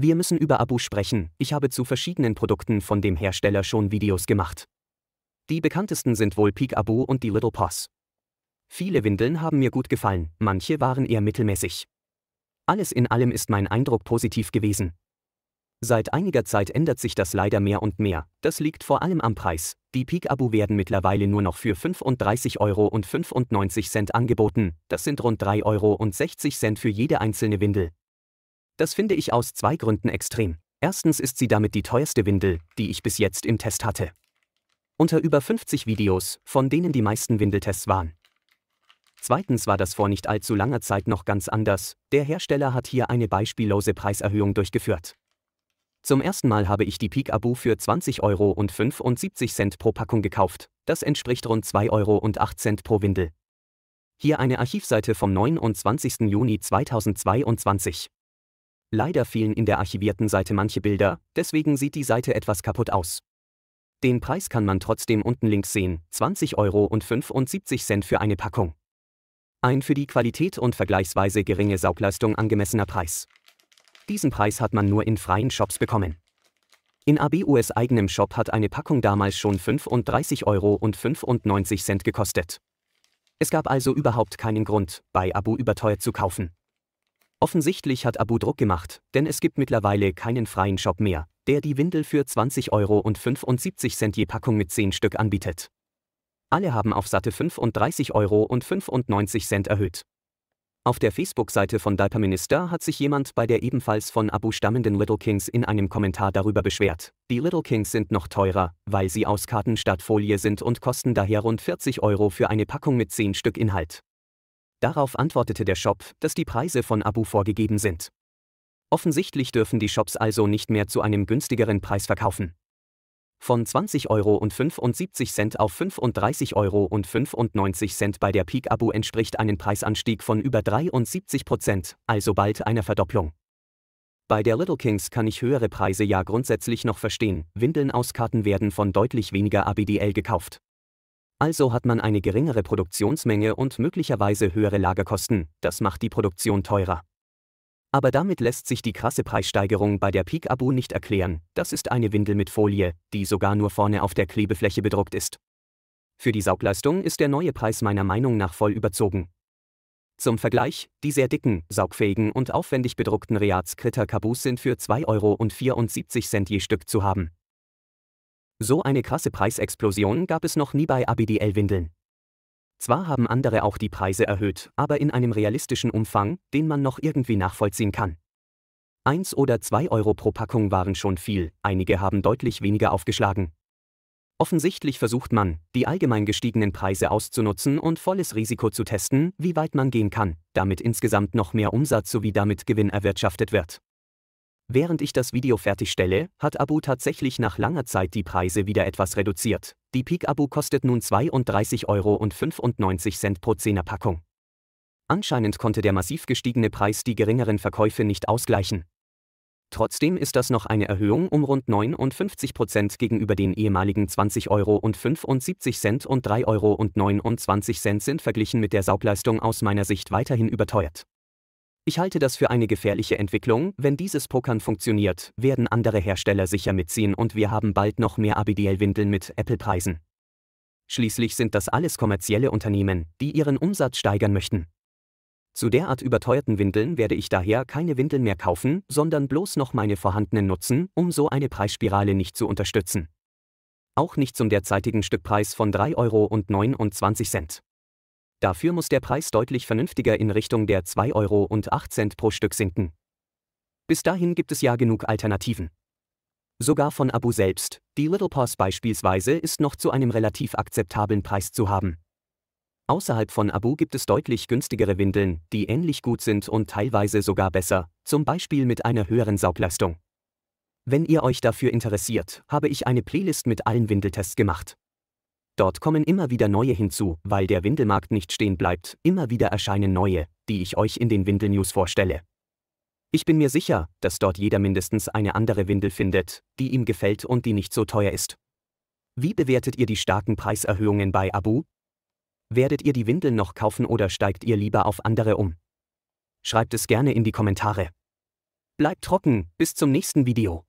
Wir müssen über Abu sprechen. Ich habe zu verschiedenen Produkten von dem Hersteller schon Videos gemacht. Die bekanntesten sind wohl Peak Abu und die Little Paws. Viele Windeln haben mir gut gefallen, manche waren eher mittelmäßig. Alles in allem ist mein Eindruck positiv gewesen. Seit einiger Zeit ändert sich das leider mehr und mehr, das liegt vor allem am Preis. Die Peak Abu werden mittlerweile nur noch für 35,95 Euro angeboten, das sind rund 3,60 Euro für jede einzelne Windel, das finde ich aus zwei Gründen extrem. Erstens ist sie damit die teuerste Windel, die ich bis jetzt im Test hatte. Unter über 50 Videos, von denen die meisten Windeltests waren. Zweitens war das vor nicht allzu langer Zeit noch ganz anders. Der Hersteller hat hier eine beispiellose Preiserhöhung durchgeführt. Zum ersten Mal habe ich die Peak Abu für 20,75 Euro pro Packung gekauft. Das entspricht rund 2,08 Euro pro Windel. Hier eine Archivseite vom 29. Juni 2022. Leider fehlen in der archivierten Seite manche Bilder, deswegen sieht die Seite etwas kaputt aus. Den Preis kann man trotzdem unten links sehen, 20 Euro und 75 Cent für eine Packung. Ein für die Qualität und vergleichsweise geringe Saugleistung angemessener Preis. Diesen Preis hat man nur in freien Shops bekommen. In ABUS eigenem Shop hat eine Packung damals schon 35 Euro und 95 Cent gekostet. Es gab also überhaupt keinen Grund, bei Abu überteuert zu kaufen. Offensichtlich hat Abu Druck gemacht, denn es gibt mittlerweile keinen freien Shop mehr, der die Windel für 20 Euro und 75 Cent je Packung mit 10 Stück anbietet. Alle haben auf satte 35 Euro und 95 Cent erhöht. Auf der Facebook-Seite von Diaperminister hat sich jemand bei der ebenfalls von Abu stammenden Little Kings in einem Kommentar darüber beschwert. Die Little Kings sind noch teurer, weil sie aus Karten statt Folie sind und kosten daher rund 40 Euro für eine Packung mit 10 Stück Inhalt. Darauf antwortete der Shop, dass die Preise von Abu vorgegeben sind. Offensichtlich dürfen die Shops also nicht mehr zu einem günstigeren Preis verkaufen. Von 20,75 Euro auf 35,95 Euro bei der Peak Abu entspricht einen Preisanstieg von über 73 Prozent, also bald einer Verdopplung. Bei der Little Kings kann ich höhere Preise ja grundsätzlich noch verstehen, Windeln aus Karten werden von deutlich weniger ABDL gekauft. Also hat man eine geringere Produktionsmenge und möglicherweise höhere Lagerkosten, das macht die Produktion teurer. Aber damit lässt sich die krasse Preissteigerung bei der Peak Abu nicht erklären, das ist eine Windel mit Folie, die sogar nur vorne auf der Klebefläche bedruckt ist. Für die Saugleistung ist der neue Preis meiner Meinung nach voll überzogen. Zum Vergleich, die sehr dicken, saugfähigen und aufwendig bedruckten Reaz Kritter Kabus sind für 2,74 Euro je Stück zu haben. So eine krasse Preisexplosion gab es noch nie bei ABDL-Windeln. Zwar haben andere auch die Preise erhöht, aber in einem realistischen Umfang, den man noch irgendwie nachvollziehen kann. Eins oder zwei Euro pro Packung waren schon viel, einige haben deutlich weniger aufgeschlagen. Offensichtlich versucht man, die allgemein gestiegenen Preise auszunutzen und volles Risiko zu testen, wie weit man gehen kann, damit insgesamt noch mehr Umsatz sowie damit Gewinn erwirtschaftet wird. Während ich das Video fertigstelle, hat Abu tatsächlich nach langer Zeit die Preise wieder etwas reduziert. Die Peak-Abu kostet nun 32,95 Euro pro 10er Packung. Anscheinend konnte der massiv gestiegene Preis die geringeren Verkäufe nicht ausgleichen. Trotzdem ist das noch eine Erhöhung um rund 59 Prozent gegenüber den ehemaligen 20,75 Euro und 3,29 Euro sind verglichen mit der Saugleistung aus meiner Sicht weiterhin überteuert. Ich halte das für eine gefährliche Entwicklung. Wenn dieses Pokern funktioniert, werden andere Hersteller sicher mitziehen und wir haben bald noch mehr Abidiel-Windeln mit Apple-Preisen. Schließlich sind das alles kommerzielle Unternehmen, die ihren Umsatz steigern möchten. Zu derart überteuerten Windeln werde ich daher keine Windeln mehr kaufen, sondern bloß noch meine vorhandenen nutzen, um so eine Preisspirale nicht zu unterstützen. Auch nicht zum derzeitigen Stückpreis von 3,29 Euro. Dafür muss der Preis deutlich vernünftiger in Richtung der 2 Euro pro Stück sinken. Bis dahin gibt es ja genug Alternativen. Sogar von Abu selbst, die Little Paws beispielsweise ist noch zu einem relativ akzeptablen Preis zu haben. Außerhalb von Abu gibt es deutlich günstigere Windeln, die ähnlich gut sind und teilweise sogar besser, zum Beispiel mit einer höheren Saugleistung. Wenn ihr euch dafür interessiert, habe ich eine Playlist mit allen Windeltests gemacht. Dort kommen immer wieder neue hinzu, weil der Windelmarkt nicht stehen bleibt, immer wieder erscheinen neue, die ich euch in den Windelnews vorstelle. Ich bin mir sicher, dass dort jeder mindestens eine andere Windel findet, die ihm gefällt und die nicht so teuer ist. Wie bewertet ihr die starken Preiserhöhungen bei Abu? Werdet ihr die Windeln noch kaufen oder steigt ihr lieber auf andere um? Schreibt es gerne in die Kommentare. Bleibt trocken, bis zum nächsten Video.